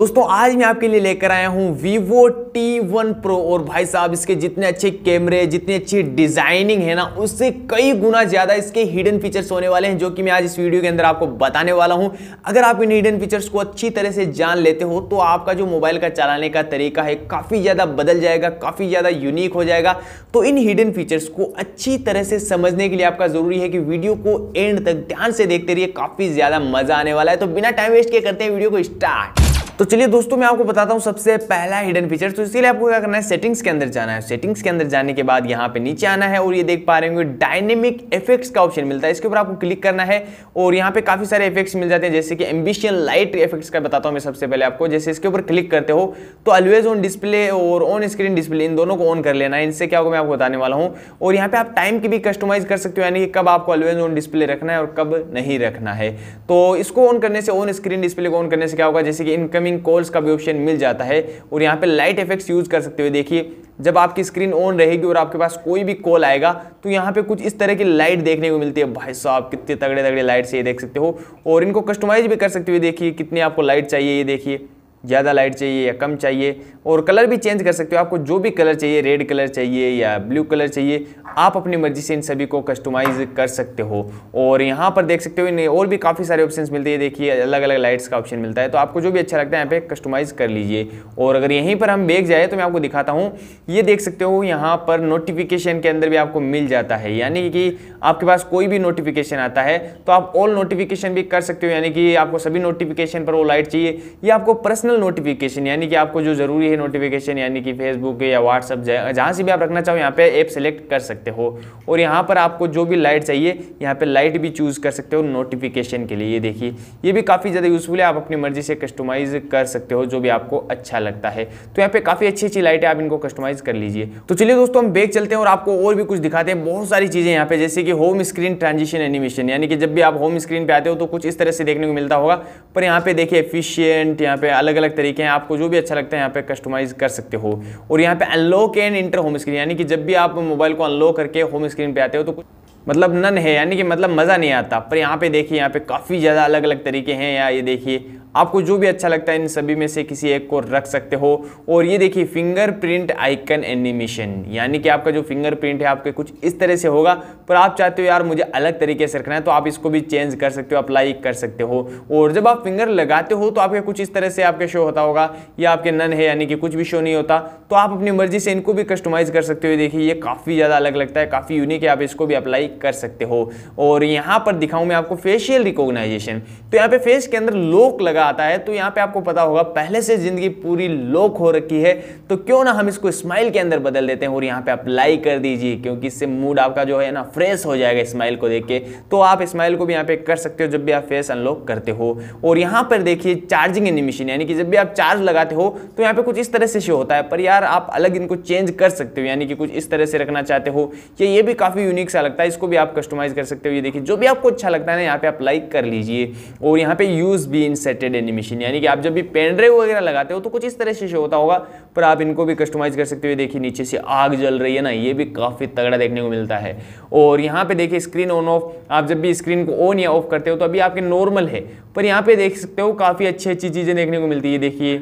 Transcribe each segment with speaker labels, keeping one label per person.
Speaker 1: दोस्तों आज मैं आपके लिए लेकर आया हूँ Vivo T1 Pro और भाई साहब इसके जितने अच्छे कैमरे जितनी अच्छी डिजाइनिंग है ना उससे कई गुना ज्यादा इसके हिडन फीचर्स होने वाले हैं जो कि मैं आज इस वीडियो के अंदर आपको बताने वाला हूँ अगर आप इन हिडन फीचर्स को अच्छी तरह से जान लेते हो तो आपका जो मोबाइल का चलाने का तरीका है काफी ज्यादा बदल जाएगा काफी ज्यादा यूनिक हो जाएगा तो इन हिडन फीचर्स को अच्छी तरह से समझने के लिए आपका जरूरी है कि वीडियो को एंड तक ध्यान से देखते रहिए काफी ज्यादा मजा आने वाला है तो बिना टाइम वेस्ट किए करते हैं वीडियो को स्टार्ट तो चलिए दोस्तों मैं आपको बताता हूँ सबसे पहला हिडन फीचर तो इसलिए आपको क्या करना है सेटिंग्स के अंदर जाना है सेटिंग्स के अंदर जाने के बाद यहाँ पे नीचे आना है और ये देख पा रहे होंगे डायनेमिक इफेक्ट्स का ऑप्शन मिलता है इसके ऊपर आपको क्लिक करना है और यहाँ पे काफी सारे इफेक्ट्स मिल जाते हैं जैसे कि एम्बिशियन लाइट इफेक्ट्स का बताता हूँ मैं सबसे पहले आपको जैसे इसके ऊपर क्लिक करते हो तो ऑलवेज ऑन डिस्प्ले और ऑन स्क्रीन डिस्प्ले इन दोनों को ऑन कर लेना है इनसे क्या होगा मैं आपको बताने वाला हूँ और यहाँ पे आप टाइम की भी कस्टमाइज कर सकते हो यानी कि कब आपको ऑलवेज ऑन डिस्प्ले रखना है और कब नहीं रखना है तो इसको ऑन करने से ऑन स्क्रीन डिस्प्ले को ऑन करने से क्या होगा जैसे कि इनकमिंग स्विमिंग कॉल्स का भी ऑप्शन मिल जाता है और यहाँ पे लाइट इफेक्ट्स यूज़ कर सकते हुए देखिए जब आपकी स्क्रीन ऑन रहेगी और आपके पास कोई भी कॉल आएगा तो यहाँ पे कुछ इस तरह की लाइट देखने को मिलती है भाई साहब कितने तगड़े तगड़े लाइट से ये देख सकते हो और इनको कस्टमाइज भी कर सकते हुए देखिए कितनी आपको लाइट चाहिए ये देखिए ज़्यादा लाइट चाहिए या कम चाहिए और कलर भी चेंज कर सकते हो आपको जो भी कलर चाहिए रेड कलर चाहिए या ब्लू कलर चाहिए आप अपनी मर्ज़ी से इन सभी को कस्टमाइज़ कर सकते हो और यहाँ पर देख सकते हो इन्हें और भी काफ़ी सारे ऑप्शन मिलते हैं देखिए अलग अलग लाइट्स का ऑप्शन मिलता है तो आपको जो भी अच्छा लगता है यहाँ पर कस्टमाइज़ कर लीजिए और अगर यहीं पर हम बेग जाए तो मैं आपको दिखाता हूँ ये देख सकते हो यहाँ पर नोटिफिकेशन के अंदर भी आपको मिल जाता है यानी कि आपके पास कोई भी नोटिफिकेशन आता है तो आप ऑल नोटिफिकेशन भी कर सकते हो यानी कि आपको सभी नोटिफिकेशन पर वो लाइट चाहिए या आपको पर्सनल पर्सनल नोटिफिकेशन यानी कि आपको जो ज़रूरी है नोटिफिकेशन यानी कि फेसबुक या व्हाट्सअप जहाँ से भी आप रखना चाहो यहाँ पे ऐप सेलेक्ट कर सकते हो और यहाँ पर आपको जो भी लाइट चाहिए यहाँ पे लाइट भी चूज़ कर सकते हो नोटिफिकेशन के लिए ये देखिए ये भी काफ़ी ज़्यादा यूज़फुल है आप अपनी मर्जी से कस्टमाइज़ कर सकते हो जो भी आपको अच्छा लगता है तो यहाँ पर काफ़ी अच्छी अच्छी लाइट है आप इनको कस्टमाइज़ कर लीजिए तो चलिए दोस्तों हम बेग चलते हैं और आपको और भी कुछ दिखाते हैं बहुत सारी चीज़ें यहाँ पर जैसे कि होम स्क्रीन ट्रांजिशन एनिमेशन यानी कि जब भी आप होम स्क्रीन पर आते हो तो कुछ इस तरह से देखने को मिलता होगा पर यहाँ पे देखिए एफिशियंट यहाँ पे अलग अलग तरीके हैं आपको जो भी अच्छा लगता है यहाँ पे कस्टमाइज़ कर सकते हो और यहाँ पे unlock and enter home screen यानी कि जब भी आप मोबाइल को अनलॉक करके होम स्क्रीन पे आते हो तो मतलब नन है यानी कि मतलब मज़ा नहीं आता पर यहाँ पे देखिए यहाँ पे काफ़ी ज़्यादा अलग अलग तरीके हैं या ये देखिए आपको जो भी अच्छा लगता है इन सभी में से किसी एक को रख सकते हो और ये देखिए फिंगरप्रिंट आइकन एनिमेशन यानी कि आपका जो फिंगरप्रिंट है आपके कुछ इस तरह से होगा पर आप चाहते हो यार मुझे अलग तरीके से रखना है तो आप इसको भी चेंज कर सकते हो अप्लाई कर सकते हो और जब आप फिंगर लगाते हो तो आपके कुछ इस तरह से आपके शो होता होगा या आपके नन है यानी कि कुछ भी शो नहीं होता तो आप अपनी मर्जी से इनको भी कस्टमाइज़ कर सकते हो देखिए ये काफ़ी ज़्यादा अलग लगता है काफ़ी यूनिक है आप इसको भी अप्लाई कर सकते हो और यहाँ पर दिखाऊँ मैं आपको फेशियल रिकोगनाइजेशन तो यहाँ पे फेस के अंदर लोक लगा जगह आता है तो यहाँ पे आपको पता होगा पहले से जिंदगी पूरी लोक हो रखी है तो क्यों ना हम इसको स्माइल के अंदर बदल देते हैं और यहाँ पे अप्लाई कर दीजिए क्योंकि इससे मूड आपका जो है ना फ्रेश हो जाएगा स्माइल को देख के तो आप स्माइल को भी यहाँ पे कर सकते हो जब भी आप फेस अनलॉक करते हो और यहाँ पर देखिए चार्जिंग एनिमेशन यानी कि जब भी आप चार्ज लगाते हो तो यहाँ पे कुछ इस तरह से शो होता है पर यार आप अलग इनको चेंज कर सकते हो यानी कि कुछ इस तरह से रखना चाहते हो या ये भी काफ़ी यूनिक सा लगता है इसको भी आप कस्टमाइज कर सकते हो ये देखिए जो भी आपको अच्छा लगता है ना यहाँ पे आप लाइक कर लीजिए और यहाँ पे यूज बी इन सेटेड जनरेटेड एनिमेशन यानी कि आप जब भी पेन ड्राइव वगैरह लगाते हो तो कुछ इस तरह से शो होता होगा पर आप इनको भी कस्टमाइज कर सकते हो देखिए नीचे से आग जल रही है ना ये भी काफ़ी तगड़ा देखने को मिलता है और यहाँ पे देखिए स्क्रीन ऑन ऑफ आप जब भी स्क्रीन को ऑन या ऑफ करते हो तो अभी आपके नॉर्मल है पर यहाँ पे देख सकते हो काफ़ी अच्छी अच्छी चीज़ें देखने को मिलती है देखिए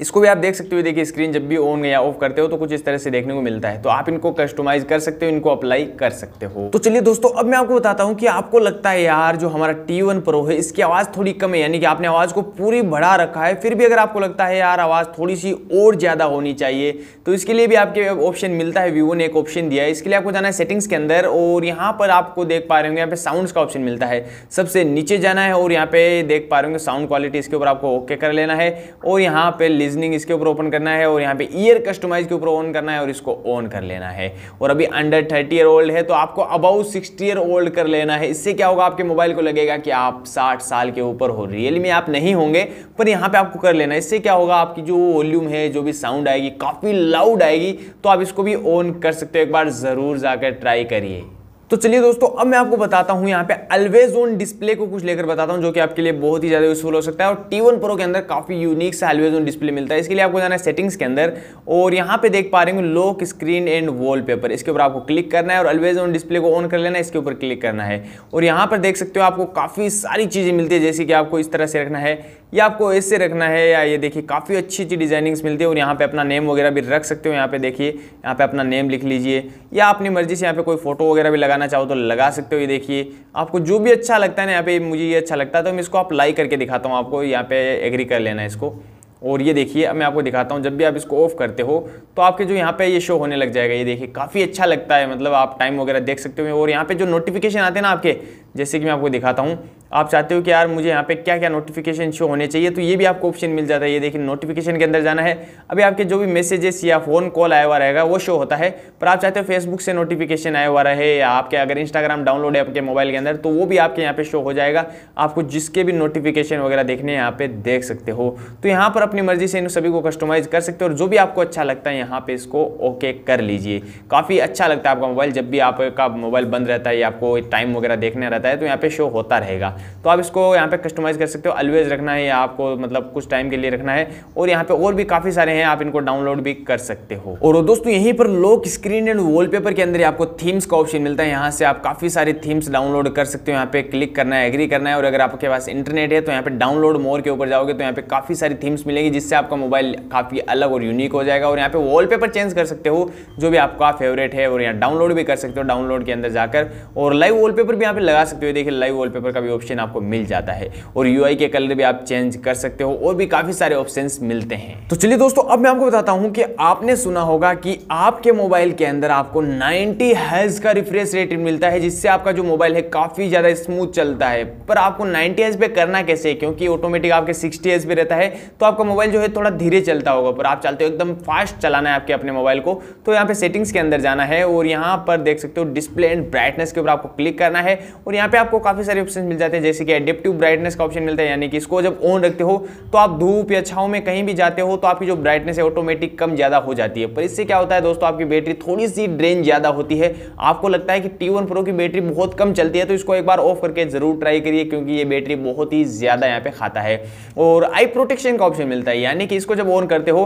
Speaker 1: इसको भी आप देख सकते हो देखिए स्क्रीन जब भी ऑन या ऑफ करते हो तो कुछ इस तरह से देखने को मिलता है तो आप इनको कस्टमाइज कर सकते हो इनको अप्लाई कर सकते हो तो चलिए दोस्तों अब मैं आपको बताता हूँ कि आपको लगता है यार जो हमारा टी वन प्रो है इसकी आवाज़ थोड़ी कम है यानी कि आपने आवाज़ को पूरी बढ़ा रखा है फिर भी अगर आपको लगता है यार आवाज़ थोड़ी सी और ज़्यादा होनी चाहिए तो इसके लिए भी आपके ऑप्शन मिलता है वीवो ने एक ऑप्शन दिया है इसके लिए आपको जाना है सेटिंग्स के अंदर और यहाँ पर आपको देख पा रहे होंगे यहाँ पे साउंड का ऑप्शन मिलता है सबसे नीचे जाना है और यहाँ पे देख पा रहे होंगे साउंड क्वालिटी इसके ऊपर आपको ओके कर लेना है और यहाँ पे रीजनिंग इसके ऊपर ओपन करना है और यहाँ पे ईयर कस्टमाइज के ऊपर ओन करना है और इसको ऑन कर लेना है और अभी अंडर थर्टी ईयर ओल्ड है तो आपको अबाउ सिक्सटी ईयर ओल्ड कर लेना है इससे क्या होगा आपके मोबाइल को लगेगा कि आप साठ साल के ऊपर हो रियलमी में आप नहीं होंगे पर यहाँ पे आपको कर लेना है इससे क्या होगा आपकी जो वॉल्यूम है जो भी साउंड आएगी काफ़ी लाउड आएगी तो आप इसको भी ऑन कर सकते हो एक बार ज़रूर जाकर ट्राई करिए तो चलिए दोस्तों अब मैं आपको बताता हूँ यहाँ पे अलवेज ऑन डिस्प्ले को कुछ लेकर बताता हूँ जो कि आपके लिए बहुत ही ज़्यादा यूजफुल हो सकता है और टी वन प्रो के अंदर काफ़ी यूनिक सा अलवेज ऑन डिस्प्ले मिलता है इसके लिए आपको जाना है सेटिंग्स के अंदर और यहाँ पे देख पा रहे हैं लॉक स्क्रीन एंड पेपर इसके ऊपर आपको क्लिक करना है और अलवेज ऑन डिस्प्ले को ऑन कर लेना है इसके ऊपर क्लिक करना है और यहाँ पर देख सकते हो आपको काफ़ी सारी चीज़ें मिलती है जैसे कि आपको इस तरह से रखना है या आपको ऐसे रखना है या ये देखिए काफ़ी अच्छी अच्छी डिजाइनिंग्स मिलती है और यहाँ पे अपना नेम वगैरह भी रख सकते हो यहाँ पे देखिए यहाँ पे अपना नेम लिख लीजिए या अपनी मर्जी से यहाँ पे कोई फोटो वगैरह भी लगा लगाना चाहो तो लगा सकते हो ये देखिए आपको जो भी अच्छा लगता है ना यहाँ पे मुझे ये अच्छा लगता है तो मैं इसको आप लाइक करके दिखाता हूँ आपको यहाँ पे एग्री कर लेना इसको और ये देखिए अब मैं आपको दिखाता हूँ जब भी आप इसको ऑफ करते हो तो आपके जो यहाँ पे ये शो होने लग जाएगा ये देखिए काफ़ी अच्छा लगता है मतलब आप टाइम वगैरह देख सकते हो और यहाँ पे जो नोटिफिकेशन आते हैं ना आपके जैसे कि मैं आपको दिखाता हूँ आप चाहते हो कि यार मुझे यहाँ पे क्या क्या नोटिफिकेशन शो होने चाहिए तो ये भी आपको ऑप्शन मिल जाता है ये देखिए नोटिफिकेशन के अंदर जाना है अभी आपके जो भी मैसेजेस या फ़ोन कॉल आया हुआ रहेगा वो शो होता है पर आप चाहते हो फेसबुक से नोटिफिकेशन आया हुआ रहे या आपके अगर इंस्टाग्राम डाउनलोड है आपके मोबाइल के अंदर तो वो भी आपके यहाँ पर शो हो जाएगा आपको जिसके भी नोटिफिकेशन वगैरह देखने यहाँ पर देख सकते हो तो यहाँ पर अपनी मर्जी से इन सभी को कस्टमाइज कर सकते हो और जो भी आपको अच्छा लगता है यहाँ पर इसको ओके कर लीजिए काफ़ी अच्छा लगता है आपका मोबाइल जब भी आपका मोबाइल बंद रहता है या आपको टाइम वगैरह देखने रहता है तो यहाँ पर शो होता रहेगा तो आप इसको यहाँ पे कस्टमाइज़ कर सकते हो ऑलवेज रखना है या आपको मतलब कुछ टाइम के लिए रखना है और यहाँ पे और भी काफ़ी सारे हैं आप इनको डाउनलोड भी कर सकते हो और दोस्तों यहीं पर लॉक स्क्रीन एंड वॉल के अंदर आपको थीम्स का ऑप्शन मिलता है यहाँ से आप काफ़ी सारे थीम्स डाउनलोड कर सकते हो यहाँ पे क्लिक करना है एग्री करना है और अगर आपके पास इंटरनेट है तो यहाँ पर डाउनलोड मोर के ऊपर जाओगे तो यहाँ पर काफ़ी सारी थीम्स मिलेगी जिससे आपका मोबाइल काफ़ी अलग और यूनिक हो जाएगा और यहाँ पर वॉल चेंज कर सकते हो जो भी आपका फेवरेट है और यहाँ डाउनलोड भी कर सकते हो डाउनलोड के अंदर जाकर और लाइव वॉलपेपर भी यहाँ पे लगा सकते हो देखिए लाइव वॉलपेपर का भी ऑप्शन ऑप्शन आपको मिल जाता है और यू के कलर भी आप चेंज कर सकते हो और भी काफ़ी सारे ऑप्शन मिलते हैं तो चलिए दोस्तों अब मैं आपको बताता हूँ कि आपने सुना होगा कि आपके मोबाइल के अंदर आपको नाइनटी हेज का रिफ्रेश रेट मिलता है जिससे आपका जो मोबाइल है काफ़ी ज़्यादा स्मूथ चलता है पर आपको नाइनटी हेज पे करना कैसे क्योंकि ऑटोमेटिक आपके सिक्सटी हेज पे रहता है तो आपका मोबाइल जो है थोड़ा धीरे चलता होगा पर आप चलते हो एकदम फास्ट चलाना है आपके अपने मोबाइल को तो यहाँ पे सेटिंग्स के अंदर जाना है और यहाँ पर देख सकते हो डिस्प्ले एंड ब्राइटनेस के ऊपर आपको क्लिक करना है और यहाँ पे आपको काफ़ी सारे ऑप्शन मिल जाते हैं हैं जैसे कि एडेप्टिव ब्राइटनेस का ऑप्शन मिलता है यानी कि इसको जब ऑन रखते हो तो आप धूप या छाँव में कहीं भी जाते हो तो आपकी जो ब्राइटनेस है ऑटोमेटिक कम ज़्यादा हो जाती है पर इससे क्या होता है दोस्तों आपकी बैटरी थोड़ी सी ड्रेन ज़्यादा होती है आपको लगता है कि टी वन की बैटरी बहुत कम चलती है तो इसको एक बार ऑफ करके ज़रूर ट्राई करिए क्योंकि ये बैटरी बहुत ही ज़्यादा यहाँ पे खाता है और आई प्रोटेक्शन का ऑप्शन मिलता है यानी कि इसको जब ऑन करते हो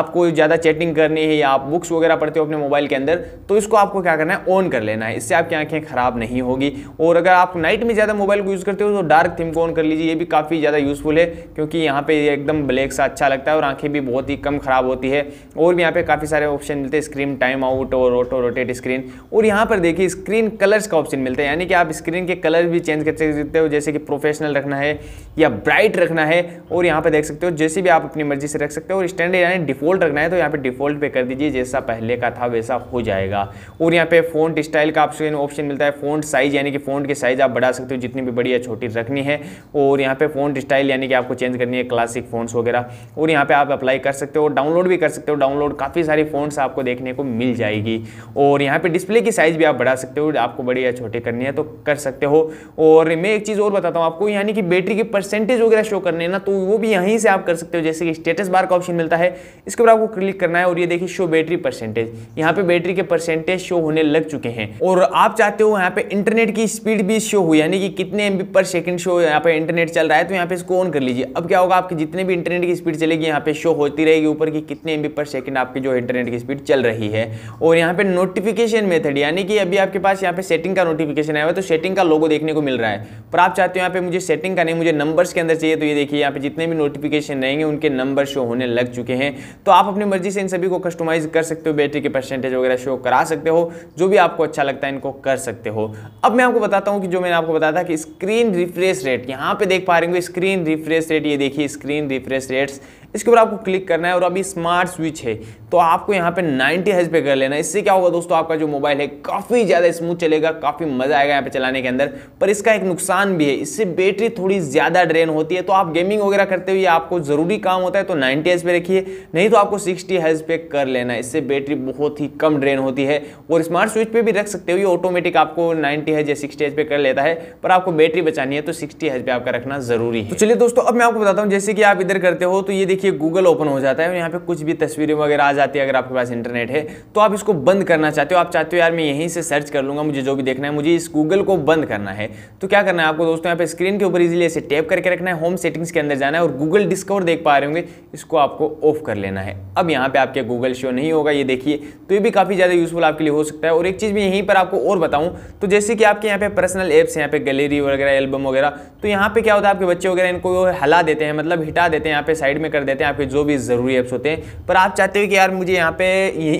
Speaker 1: आपको ज़्यादा चैटिंग करनी है या आप बुक्स वगैरह पढ़ते हो अपने मोबाइल के अंदर तो इसको आपको क्या करना है ऑन कर लेना है इससे आपकी आंखें ख़राब नहीं होगी और अगर आप नाइट में ज़्यादा मोबाइल को यूज़ कर करते हो तो डार्क थीम को ऑन कर लीजिए ये भी काफ़ी ज़्यादा यूज़फुल है क्योंकि यहाँ पे ये एकदम ब्लैक सा अच्छा लगता है और आंखें भी बहुत ही कम ख़राब होती है और भी यहाँ पे काफ़ी सारे ऑप्शन मिलते हैं स्क्रीन टाइम आउट और ऑटो रोटेट स्क्रीन और यहाँ पर देखिए स्क्रीन कलर्स का ऑप्शन मिलता है यानी कि आप स्क्रीन के कलर भी चेंज कर सकते हो जैसे कि प्रोफेशनल रखना है या ब्राइट रखना है और यहाँ पर देख सकते हो जैसे भी आप अपनी मर्जी से रख सकते हो और स्टैंडर्ड यानी डिफॉल्ट रखना है तो यहाँ पर डिफॉल्ट पे कर दीजिए जैसा पहले का था वैसा हो जाएगा और यहाँ पर फ़ोन स्टाइल का ऑप्शन मिलता है फ़ोन साइज़ यानी कि फ़ोन के साइज़ आप बढ़ा सकते हो जितनी भी बड़ी छोटी रखनी है और यहाँ पे फोन स्टाइल यानी कि आपको चेंज करनी है क्लासिक फ़ोन्ट्स वगैरह और यहाँ पे आप अप्लाई कर सकते हो डाउनलोड भी कर सकते हो डाउनलोड काफ़ी सारी फ़ोन्ट्स आपको देखने को मिल जाएगी और यहाँ पे डिस्प्ले की साइज़ भी आप बढ़ा सकते हो आपको बड़ी या छोटी करनी है तो कर सकते हो और मैं एक चीज़ और बताता हूँ आपको यानी कि बैटरी की परसेंटेज वगैरह शो करने है ना तो वो भी यहीं से आप कर सकते हो जैसे कि स्टेटस बार का ऑप्शन मिलता है इसके ऊपर आपको क्लिक करना है और ये देखिए शो बैटरी परसेंटेज यहाँ पे बैटरी के परसेंटेज शो होने लग चुके हैं और आप चाहते हो यहाँ पे इंटरनेट की स्पीड भी शो हुई यानी कि कितने एम पर सेकंड शो यहाँ पे इंटरनेट चल रहा है तो यहाँ पे इसको ऑन कर लीजिए अब क्या होगा आपकी जितने भी इंटरनेट की स्पीड चलेगी यहाँ पे शो होती रहेगी ऊपर की कितने एम पर सेकंड आपकी जो इंटरनेट की स्पीड चल रही है और यहाँ पे नोटिफिकेशन मेथड यानी कि अभी आपके पास यहाँ पे सेटिंग का नोटिफिकेशन आया हुआ तो सेटिंग का लोगो देखने को मिल रहा है पर आप चाहते हो यहाँ पे मुझे सेटिंग का नहीं मुझे नंबर्स के अंदर चाहिए तो ये देखिए यहाँ पे जितने भी नोटिफिकेशन रहेंगे उनके नंबर शो होने लग चुके हैं तो आप अपनी मर्जी से इन सभी को कस्टमाइज कर सकते हो बैटरी के परसेंटेज वगैरह शो करा सकते हो जो भी आपको अच्छा लगता है इनको कर सकते हो अब मैं आपको बताता हूँ कि जो मैंने आपको बताया था कि स्क्रीन स्क्रीन रिफ्रेश रेट यहाँ पे देख पा रहे हो स्क्रीन रिफ्रेश रेट ये देखिए स्क्रीन रिफ्रेश रेट्स इसके ऊपर आपको क्लिक करना है और अभी स्मार्ट स्विच है तो आपको यहाँ पे 90 हज पे कर लेना इससे क्या होगा दोस्तों आपका जो मोबाइल है काफ़ी ज़्यादा स्मूथ चलेगा काफ़ी मज़ा आएगा यहाँ पे चलाने के अंदर पर इसका एक नुकसान भी है इससे बैटरी थोड़ी ज़्यादा ड्रेन होती है तो आप गेमिंग वगैरह करते हुए आपको ज़रूरी काम होता है तो नाइन्टी हज पे रखिए नहीं तो आपको सिक्सटी हज पे कर लेना इससे बैटरी बहुत ही कम ड्रेन होती है और स्मार्ट स्विच पर भी रख सकते हो ये ऑटोमेटिक आपको नाइन्टी हज या सिक्सटी हज पे कर लेता है पर आपको बैटरी बचानी है तो सिक्सटी हज पे आपका रखना ज़रूरी है तो चलिए दोस्तों अब मैं आपको बताता हूँ जैसे कि आप इधर करते हो तो ये देखिए देखिए गूगल ओपन हो जाता है और यहाँ पे कुछ भी तस्वीरें वगैरह आ जाती है अगर आपके पास इंटरनेट है तो आप इसको बंद करना चाहते हो आप चाहते हो यार मैं यहीं से सर्च कर लूँगा मुझे जो भी देखना है मुझे इस गूगल को बंद करना है तो क्या करना है आपको दोस्तों यहाँ पे स्क्रीन के ऊपर इजिली ऐसे टैप करके रखना है होम सेटिंग्स के अंदर जाना है और गूगल डिस्कवर देख पा रहे होंगे इसको आपको ऑफ कर लेना है अब यहाँ पर आपके गूगल शो नहीं होगा ये देखिए तो ये भी काफ़ी ज़्यादा यूजफुल आपके लिए हो सकता है और एक चीज़ मैं यहीं पर आपको और बताऊँ तो जैसे कि आपके यहाँ पे पर्सनल एप्स यहाँ पे गैलरी वगैरह एल्बम वगैरह तो यहाँ पर क्या होता है आपके बच्चे वगैरह इनको हला देते हैं मतलब हिटा देते हैं यहाँ पे साइड में कर देते हैं रहते हैं आपके जो भी ज़रूरी ऐप्स होते हैं पर आप चाहते हो कि यार मुझे यहाँ पे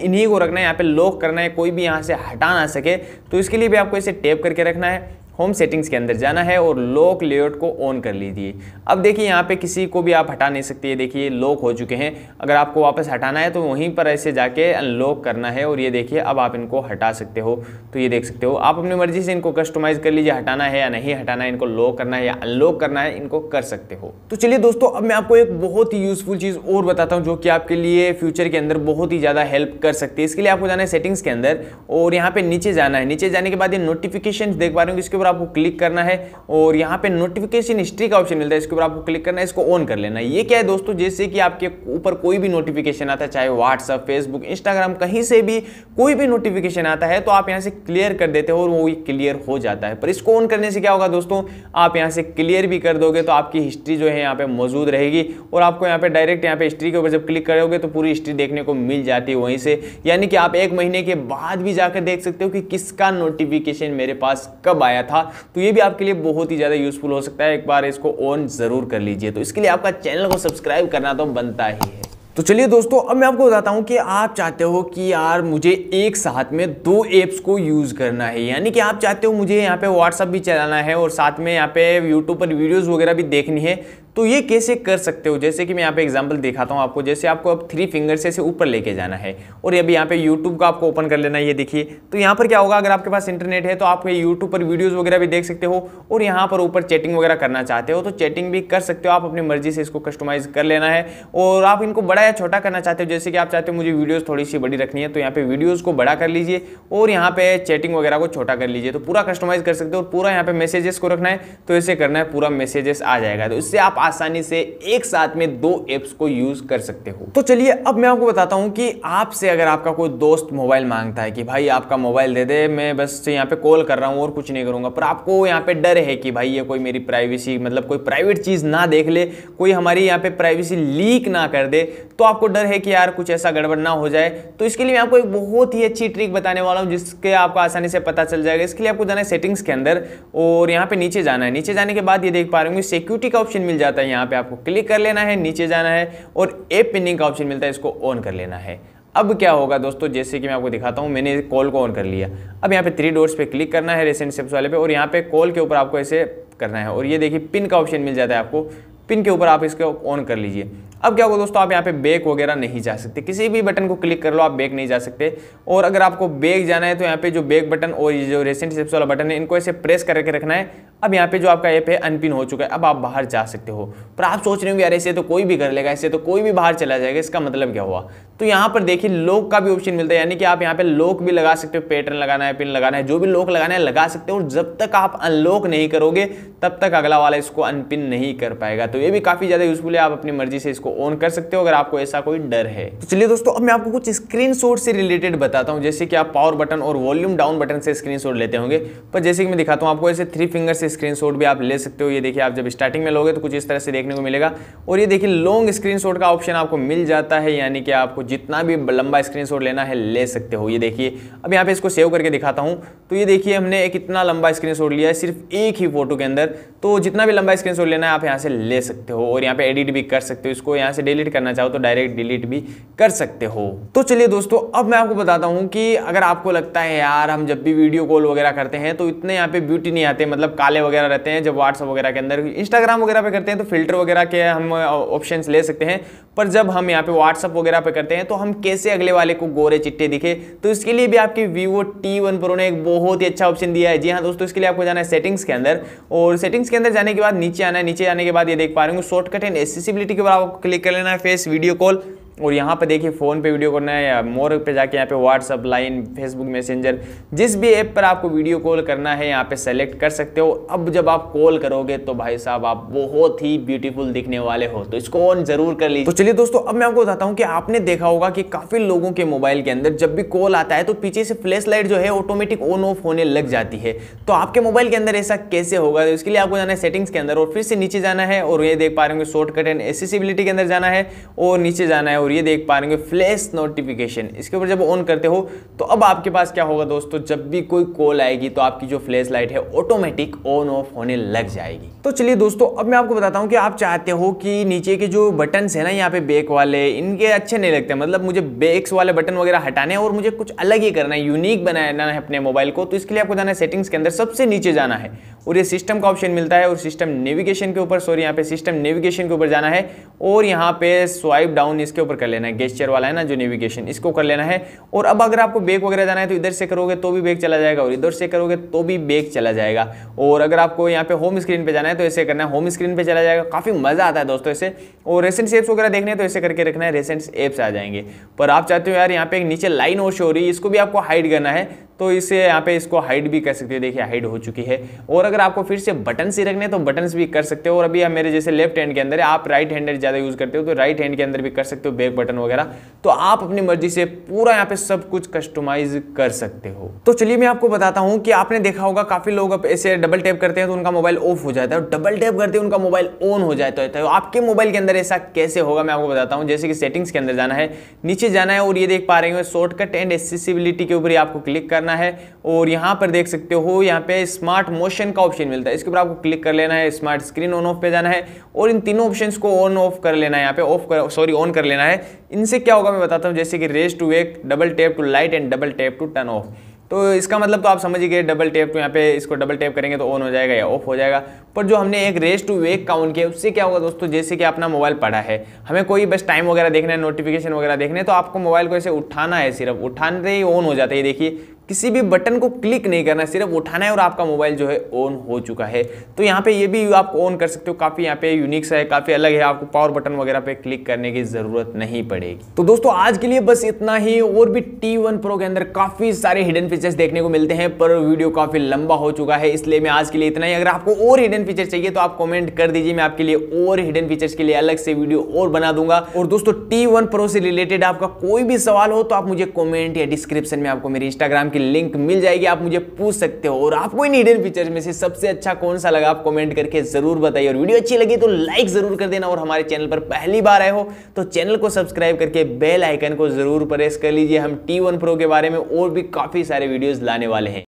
Speaker 1: इन्हीं को रखना है यहाँ पे लॉक करना है कोई भी यहाँ से हटा ना सके तो इसके लिए भी आपको इसे टेप करके रखना है होम सेटिंग्स के अंदर जाना है और लॉक लेआउट को ऑन कर लीजिए अब देखिए यहाँ पे किसी को भी आप हटा नहीं सकते देखिए लॉक हो चुके हैं अगर आपको वापस हटाना है तो वहीं पर ऐसे जाके अनलॉक करना है और ये देखिए अब आप इनको हटा सकते हो तो ये देख सकते हो आप अपनी मर्जी से इनको कस्टमाइज़ कर लीजिए हटाना है या नहीं हटाना है इनको लॉक करना है या अनलॉक करना है इनको कर सकते हो तो चलिए दोस्तों अब मैं आपको एक बहुत ही यूज़फुल चीज़ और बताता हूँ जो कि आपके लिए फ्यूचर के अंदर बहुत ही ज़्यादा हेल्प कर सकती है इसके लिए आपको जाना है सेटिंग्स के अंदर और यहाँ पर नीचे जाना है नीचे जाने के बाद ये नोटिफिकेशन देख पा रहे हो इसके ऊपर ऊपर आपको क्लिक करना है और यहाँ पे नोटिफिकेशन हिस्ट्री का ऑप्शन मिलता है इसके ऊपर आपको क्लिक करना है इसको ऑन कर लेना ये क्या है दोस्तों जैसे कि आपके ऊपर कोई भी नोटिफिकेशन आता है चाहे व्हाट्सअप फेसबुक इंस्टाग्राम कहीं से भी कोई भी नोटिफिकेशन आता है तो आप यहाँ से क्लियर कर देते हो और वो क्लियर हो जाता है पर इसको ऑन करने से क्या होगा दोस्तों आप यहाँ से क्लियर भी कर दोगे तो आपकी हिस्ट्री जो है यहाँ पर मौजूद रहेगी और आपको यहाँ पर डायरेक्ट यहाँ पर हिस्ट्री के ऊपर जब क्लिक करोगे तो पूरी हिस्ट्री देखने को मिल जाती है वहीं से यानी कि आप एक महीने के बाद भी जाकर देख सकते हो कि किसका नोटिफिकेशन मेरे पास कब आया था था तो ये भी आपके लिए बहुत ही ज़्यादा यूज़फुल हो सकता है एक बार इसको ऑन ज़रूर कर लीजिए तो इसके लिए आपका चैनल को सब्सक्राइब करना तो बनता ही है तो चलिए दोस्तों अब मैं आपको बताता हूँ कि आप चाहते हो कि यार मुझे एक साथ में दो ऐप्स को यूज़ करना है यानी कि आप चाहते हो मुझे यहाँ पे व्हाट्सअप भी चलाना है और साथ में यहाँ पे यूट्यूब पर वीडियोस वगैरह भी देखनी है तो ये कैसे कर सकते हो जैसे कि मैं यहाँ पे एग्जांपल दिखाता हूँ आपको जैसे आपको अब थ्री फिंगर से ऊपर लेके जाना है और ये अभी यहाँ पे यूट्यूब का आपको ओपन कर लेना है ये देखिए तो यहाँ पर क्या होगा अगर आपके पास इंटरनेट है तो आप यूट्यूब पर वीडियोज़ वगैरह भी देख सकते हो और यहाँ पर ऊपर चैटिंग वगैरह करना चाहते हो तो चैटिंग भी कर सकते हो आप अपनी मर्जी से इसको कस्टमाइज़ कर लेना है और आप इनको बड़ा या छोटा करना चाहते हो जैसे कि आप चाहते हो मुझे वीडियोज़ थोड़ी सी बड़ी रखनी है तो यहाँ पर वीडियोज़ को बड़ा कर लीजिए और यहाँ पे चैटिंग वगैरह को छोटा कर लीजिए तो पूरा कस्टमाइज़ कर सकते हो और पूरा यहाँ पे मैसेजेस को रखना है तो ऐसे करना है पूरा मैसेजेस आ जाएगा तो इससे आप आसानी से एक साथ में दो एप्स को यूज कर सकते हो तो चलिए अब मैं आपको बताता हूँ कि आपसे अगर आपका कोई दोस्त मोबाइल मांगता है कि भाई आपका मोबाइल दे दे मैं बस यहाँ पे कॉल कर रहा हूँ और कुछ नहीं करूंगा पर आपको यहाँ पे डर है कि भाई ये कोई मेरी प्राइवेसी मतलब कोई प्राइवेट चीज़ ना देख ले कोई हमारी यहाँ पे प्राइवेसी लीक ना कर दे तो आपको डर है कि यार कुछ ऐसा गड़बड़ ना हो जाए तो इसके लिए मैं आपको एक बहुत ही अच्छी ट्रिक बताने वाला हूँ जिसके आपको आसानी से पता चल जाएगा इसके लिए आपको जाना है सेटिंग्स के अंदर और यहाँ पे नीचे जाना है नीचे जाने के बाद ये देख पा रहे होंगे सिक्योरिटी का ऑप्शन मिल जाता जाता है यहाँ पे आपको क्लिक कर लेना है नीचे जाना है और ए पिनिंग का ऑप्शन मिलता है इसको ऑन कर लेना है अब क्या होगा दोस्तों जैसे कि मैं आपको दिखाता हूँ मैंने कॉल को ऑन कर लिया अब यहाँ पे थ्री डोर्स पे क्लिक करना है रेसेंट सेप्स वाले पे और यहाँ पे कॉल के ऊपर आपको ऐसे करना है और ये देखिए पिन का ऑप्शन मिल जाता है आपको पिन के ऊपर आप इसको ऑन कर लीजिए अब क्या होगा दोस्तों आप यहाँ पे बैक वगैरह नहीं जा सकते किसी भी बटन को क्लिक कर लो आप बैक नहीं जा सकते और अगर आपको बैक जाना है तो यहाँ पे जो बैक बटन और ये जो रेसेंट स्टेप्स वाला बटन है इनको ऐसे प्रेस करके रखना है अब यहाँ पे जो आपका ऐप है अनपिन हो चुका है अब आप बाहर जा सकते हो पर आप सोच रहे हो यार ऐसे तो कोई भी कर लेगा ऐसे तो कोई भी बाहर चला जाएगा इसका मतलब क्या हुआ तो यहाँ पर देखिए लॉक का भी ऑप्शन मिलता है यानी कि आप यहाँ पे लॉक भी लगा सकते हो पैटर्न लगाना है पिन लगाना है जो भी लॉक लगाना है लगा सकते हो और जब तक आप अनलॉक नहीं करोगे तब तक अगला वाला इसको अनपिन नहीं कर पाएगा तो ये भी काफ़ी ज़्यादा यूजफुल है आप अपनी मर्जी से इसको ऑन कर सकते हो अगर आपको ऐसा कोई डर है तो चलिए दोस्तों अब मैं आपको कुछ स्क्रीन से रिलेटेड बताता हूँ जैसे कि आप पावर बटन और वॉल्यूम डाउन बटन से स्क्रीन लेते होंगे पर जैसे कि मैं दिखाता हूँ आपको ऐसे थ्री फिंगर से स्क्रीन भी आप ले सकते हो ये देखिए आप जब स्टार्टिंग में लोगे तो कुछ इस तरह से देखने को मिलेगा और ये देखिए लॉन्ग स्क्रीन का ऑप्शन आपको मिल जाता है यानी कि आपको जितना भी लंबा स्क्रीन लेना है ले सकते हो ये देखिए अब यहाँ पे इसको सेव करके दिखाता हूँ तो ये देखिए हमने एक इतना लंबा स्क्रीन लिया है सिर्फ एक ही फोटो के अंदर तो जितना भी लंबा स्क्रीन लेना है आप यहाँ से ले सकते हो और यहाँ पे एडिट भी कर सकते हो इसको यहाँ से डिलीट करना चाहो तो डायरेक्ट डिलीट भी कर सकते हो तो चलिए दोस्तों अब मैं आपको बताता हूँ कि अगर आपको लगता है यार हम जब भी वीडियो कॉल वगैरह करते हैं तो इतने यहाँ पे ब्यूटी नहीं आते मतलब काले वगैरह रहते हैं जब व्हाट्सअप वगैरह के अंदर इंस्टाग्राम वगैरह पे करते हैं तो फिल्टर वगैरह के हम ऑप्शन ले सकते हैं पर जब हम यहाँ पे व्हाट्सअप वगैरह पे करते हैं तो हम कैसे अगले वाले को गोरे चिट्टे दिखे तो इसके लिए भी आपके वीवो टी वन प्रो ने एक बहुत ही अच्छा ऑप्शन दिया है जी हाँ दोस्तों इसके लिए आपको जाना है सेटिंग्स के अंदर और सेटिंग्स के अंदर जाने के बाद नीचे आना है नीचे आने के बाद ये देख पा रहे होंगे शॉर्टकट एंड एसेसिबिलिटी के बाद आपको क्लिक कर लेना है फेस वीडियो कॉल और यहाँ पर देखिए फ़ोन पे वीडियो करना है या मोर पे जाके यहाँ पे व्हाट्सअप लाइन फेसबुक मैसेंजर जिस भी ऐप पर आपको वीडियो कॉल करना है यहाँ पे सेलेक्ट कर सकते हो अब जब आप कॉल करोगे तो भाई साहब आप बहुत ही ब्यूटीफुल दिखने वाले हो तो इसको ऑन जरूर कर लीजिए तो चलिए दोस्तों अब मैं आपको बताता हूँ कि आपने देखा होगा कि काफ़ी लोगों के मोबाइल के अंदर जब भी कॉल आता है तो पीछे से फ्लैश लाइट जो है ऑटोमेटिक ऑन ऑफ होने लग जाती है तो आपके मोबाइल के अंदर ऐसा कैसे होगा तो इसके लिए आपको जाना है सेटिंग्स के अंदर और फिर से नीचे जाना है और ये देख पा रहे होंगे शॉर्टकट एंड एसेसिबिलिटी के अंदर जाना है और नीचे जाना है और ये देख पा रहे फ्लैश नोटिफिकेशन इसके ऊपर जब ऑन करते हो तो अब आपके पास क्या होगा दोस्तों जब भी कोई कॉल आएगी तो आपकी जो फ्लैश लाइट है ऑटोमेटिक ऑन ऑफ होने लग जाएगी तो चलिए दोस्तों अब मैं आपको बताता हूँ कि आप चाहते हो कि नीचे के जो बटन है ना यहाँ पे बेक वाले इनके अच्छे नहीं लगते मतलब मुझे बेक्स वाले बटन वगैरह हटाने और मुझे कुछ अलग ही करना है यूनिक बनाना है अपने मोबाइल को तो इसके लिए आपको जाना है सेटिंग्स के अंदर सबसे नीचे जाना है और ये सिस्टम का ऑप्शन मिलता है और सिस्टम नेविगेशन के ऊपर सॉरी यहाँ पे सिस्टम नेविगेशन के ऊपर जाना है और यहाँ पे स्वाइप डाउन इसके ऊपर ऊपर कर लेना है गेस्चर वाला है ना जो नेविगेशन इसको कर लेना है और अब अगर आपको बेग वगैरह जाना है तो इधर से करोगे तो भी बेग चला जाएगा और इधर से करोगे तो भी बेग चला जाएगा और अगर आपको यहाँ पे होम स्क्रीन पर जाना है तो ऐसे करना है होम स्क्रीन पर चला जाएगा काफ़ी मज़ा आता है दोस्तों ऐसे और रेसेंट्स एप्स वगैरह देखने तो ऐसे करके रखना है रेसेंट्स एप्स आ जाएंगे पर आप चाहते हो यार यहाँ पे नीचे लाइन और शो रही है इसको भी आपको हाइड करना है तो इसे यहाँ पे इसको हाइड भी कर सकते हो देखिए हाइड हो चुकी है और अगर आपको फिर से बटन से रखने तो बटन भी कर सकते हो और अभी मेरे जैसे लेफ्ट हैंड के अंदर है आप राइट हैंड ज़्यादा यूज़ करते हो तो राइट हैंड के अंदर भी कर सकते हो बैक बटन वगैरह तो आप अपनी मर्जी से पूरा यहाँ पे सब कुछ कस्टमाइज कर सकते हो तो चलिए मैं आपको बताता हूँ कि आपने देखा होगा काफ़ी लोग अब ऐसे डबल टैप करते हैं तो उनका मोबाइल ऑफ हो जाता है और डबल टैप करते हैं उनका मोबाइल ऑन हो जाता है तो आपके मोबाइल के अंदर ऐसा कैसे होगा मैं आपको बताता हूँ जैसे कि सेटिंग्स के अंदर जाना है नीचे जाना है और ये देख पा रहे हो शॉर्टकट एंड एसेसिबिलिटी के ऊपर आपको क्लिक करना करना है और यहाँ पर देख सकते हो यहाँ पे स्मार्ट मोशन का ऑप्शन मिलता है इसके ऊपर आपको क्लिक कर लेना है स्मार्ट स्क्रीन ऑन ऑफ पे जाना है और इन तीनों ऑप्शन को ऑन ऑफ कर लेना है यहाँ पे ऑफ सॉरी ऑन कर लेना है इनसे क्या होगा मैं बताता हूँ जैसे कि raise to wake double tap to light and double tap to turn off तो इसका मतलब तो आप समझ गए डबल टेप तो यहाँ पे इसको डबल टेप करेंगे तो ऑन हो जाएगा या ऑफ हो जाएगा पर जो हमने एक रेस टू वेक काउंट किया उससे क्या होगा दोस्तों जैसे कि अपना मोबाइल पड़ा है हमें कोई बस टाइम वगैरह देखना है नोटिफिकेशन वगैरह देखने तो आपको मोबाइल को ऐसे उठाना है सिर्फ उठाने ही ऑन हो जाता है ये देखिए किसी भी बटन को क्लिक नहीं करना सिर्फ उठाना है और आपका मोबाइल जो है ऑन हो चुका है तो यहाँ पे ये भी आप ऑन कर सकते हो काफ़ी यहाँ पे यूनिक सा है काफ़ी अलग है आपको पावर बटन वगैरह पे क्लिक करने की ज़रूरत नहीं पड़ेगी तो दोस्तों आज के लिए बस इतना ही और भी टी वन प्रो के अंदर काफ़ी सारे हिडन फीचर्स देखने को मिलते हैं पर वीडियो काफ़ी लंबा हो चुका है इसलिए मैं आज के लिए इतना ही अगर आपको और हिडन फीचर चाहिए तो आप कॉमेंट कर दीजिए मैं आपके लिए और हिडन फीचर्स के लिए अलग से वीडियो और बना दूंगा और दोस्तों टी वन प्रो से रिलेटेड आपका कोई भी सवाल हो तो आप मुझे कॉमेंट या डिस्क्रिप्शन में आपको मेरे इंस्टाग्राम की लिंक मिल जाएगी आप मुझे पूछ सकते हो और आपको इन हिडन फीचर्स में से सबसे अच्छा कौन सा लगा आप कमेंट करके जरूर बताइए और वीडियो अच्छी लगी तो लाइक जरूर कर देना और हमारे चैनल पर पहली बार आए हो तो चैनल को सब्सक्राइब करके बेल आइकन को जरूर प्रेस कर लीजिए हम टी वन प्रो के बारे में और भी काफ़ी सारे वीडियोज़ लाने वाले हैं